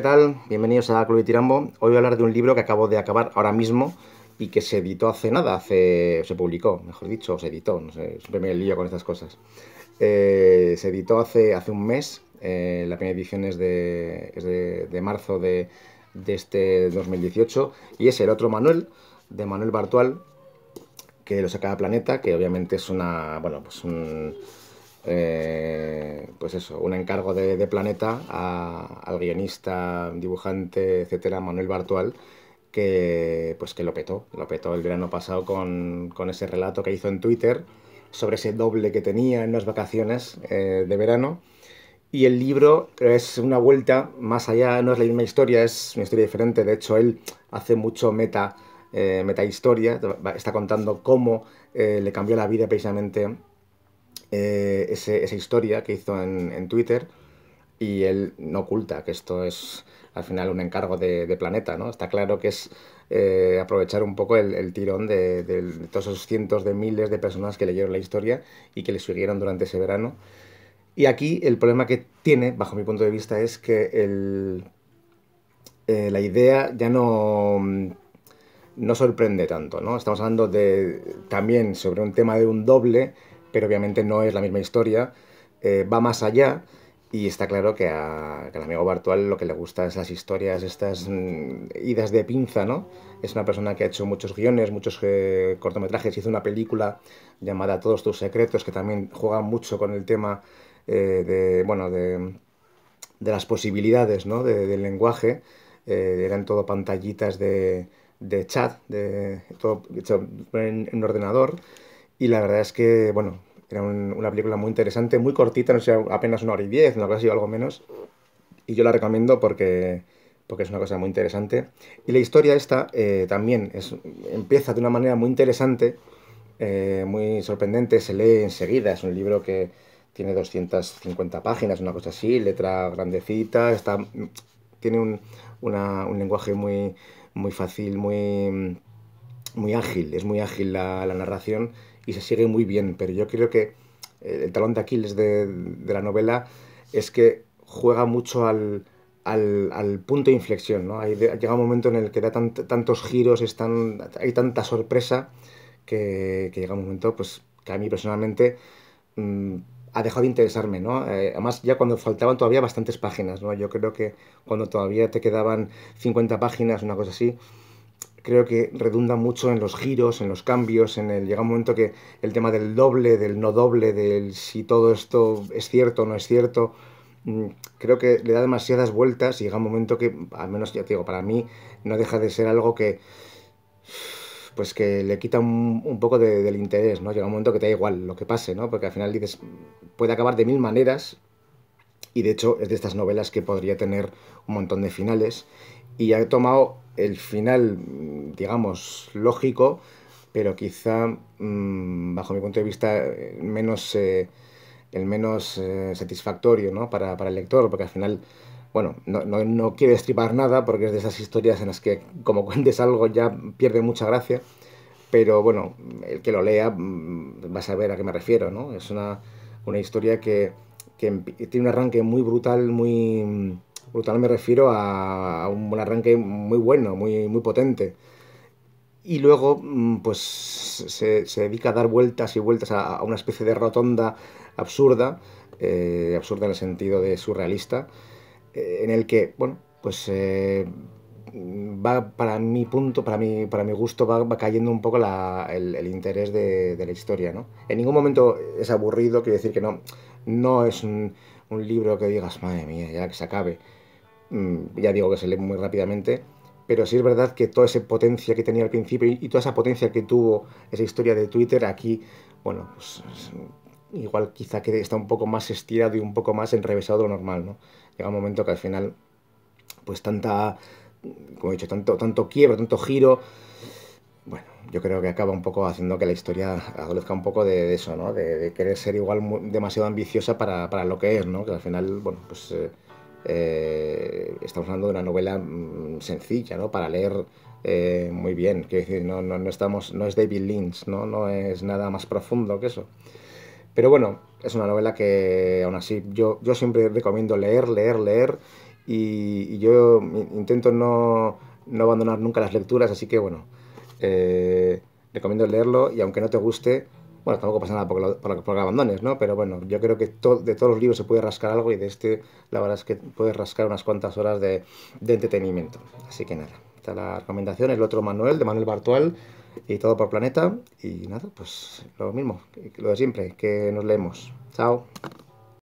¿Qué tal? Bienvenidos a Club de Tirambo. Hoy voy a hablar de un libro que acabo de acabar ahora mismo y que se editó hace nada, hace, se publicó, mejor dicho, se editó, no sé, siempre me lío con estas cosas. Eh, se editó hace, hace un mes, eh, la primera edición es de, es de, marzo de, este 2018 y es El Otro Manuel, de Manuel Bartual, que lo saca Planeta, que obviamente es una, bueno, pues un eh, pues eso, un encargo de, Planeta al guionista, dibujante, etcétera, Manuel Bartual, que pues que lo petó, lo petó el verano pasado con, ese relato que hizo en Twitter sobre ese doble que tenía en las vacaciones eh, de verano. Y el libro es una vuelta más allá, no es la misma historia, es una historia diferente. De hecho, él hace mucho meta, eh, historia, está contando cómo le cambió la vida precisamente eh, esa historia que hizo en, Twitter y él no oculta que esto es al final un encargo de, Planeta, ¿no? Está claro que es eh, aprovechar un poco el, tirón de, todos esos cientos de miles de personas que leyeron la historia y que le siguieron durante ese verano. Y aquí el problema que tiene, bajo mi punto de vista, es que el, eh, la idea ya no, no sorprende tanto, ¿no? Estamos hablando de, también sobre un tema de un doble pero obviamente no es la misma historia, eh, va más allá. Y está claro que, a, al amigo Bartual lo que le gusta es las historias, estas mm, idas de pinza, ¿no? Es una persona que ha hecho muchos guiones, muchos eh, cortometrajes, hizo una película llamada Todos tus secretos, que también juega mucho con el tema eh, de, bueno, de, las posibilidades, ¿no? del lenguaje. eran todo pantallitas de, chat, de, todo hecho en, en ordenador. Y la verdad es que, bueno, era una película muy interesante, muy cortita, no sé, apenas una hora y diez, no cosa así sido algo menos. Y yo la recomiendo porque, porque es una cosa muy interesante. Y la historia esta eh, también es, empieza de una manera muy interesante, eh, muy sorprendente, se lee enseguida, es un libro que tiene 250 páginas, una cosa así, letra grandecita, está, tiene un, un lenguaje muy, muy fácil, muy, muy ágil, es muy ágil la, la narración y se sigue muy bien, pero yo creo que eh, el talón de Aquiles de, la novela es que juega mucho al, punto de inflexión, llega un momento en el que da tantos giros, es hay tanta sorpresa que, llega un momento pues, que a mí personalmente mm, ha dejado de interesarme, ¿no? Eh, además, ya cuando faltaban todavía bastantes páginas, ¿no? Yo creo que cuando todavía te quedaban 50 páginas, una cosa así, creo que redunda mucho en los giros, en los cambios, en el llega un momento que el tema del doble, del no doble, del si todo esto es cierto o no es cierto, mm, creo que le da demasiadas vueltas y llega un momento que, al menos ya te digo, para mí no deja de ser algo que pues que le quita un, poco del interés, ¿no? Llega un momento que te da igual lo que pase, ¿no? Porque al final dices, puede acabar de mil maneras y de hecho es de estas novelas que podría tener un montón de finales y ha tomado el final, mm, digamos, lógico, pero quizá, mm, bajo mi punto de vista, eh, menos, eh, el menos eh, satisfactorio para, el lector, porque al final, bueno, no, quiere no nada, porque es de esas historias en las que, como cuentes algo, ya pierde mucha gracia, pero bueno, el que lo lea mm, va a saber a qué me refiero, ¿no? Es una, una historia que, que tiene un arranque muy brutal, muy Brutal me refiero a un arranque muy bueno, muy, muy potente. Y luego, mm, pues se, dedica a dar vueltas y vueltas a, una especie de rotonda absurda, eh, absurda en el sentido de surrealista, eh, en el que, bueno, pues eh, va para mi punto, para mi, para mi gusto, va, cayendo un poco el, interés de, la historia, ¿no? En ningún momento es aburrido, quiero decir que no, no es un libro que digas, madre mía, ya que se acabe. Mm, ya digo que se lee muy rápidamente, pero sí es verdad que toda esa potencia que tenía al principio y, toda esa potencia que tuvo esa historia de Twitter aquí, bueno, pues mm, igual quizá que está un poco más estirado y un poco más enrevesado de lo normal, ¿no? Llega un momento que al final, pues tanta, mm, como he dicho, tanto, tanto quiebro, tanto giro, bueno, yo creo que acaba un poco haciendo que la historia adolezca un poco de, eso, ¿no? De, querer ser igual demasiado ambiciosa para, lo que es, ¿no? Que al final, bueno, pues... Eh, eh, estamos hablando de una novela mm, sencilla, ¿no? Para leer eh, muy bien, quiero no, estamos, no es David Lynch, ¿no? No es nada más profundo que eso. Pero bueno, es una novela que aún así yo, yo siempre recomiendo leer, leer, leer y, yo intento no, abandonar nunca las lecturas, así que bueno, eh, recomiendo leerlo y aunque no te guste, bueno, tampoco pasa nada por lo, abandones, ¿no? Pero bueno, yo creo que de todos los libros se puede rascar algo y de este la verdad es que puedes rascar unas cuantas horas de, entretenimiento. Así que nada, está la recomendación. El otro Manuel, de Manuel Bartual, y todo por planeta. Y nada, pues lo mismo, lo de siempre, que nos leemos. Chao.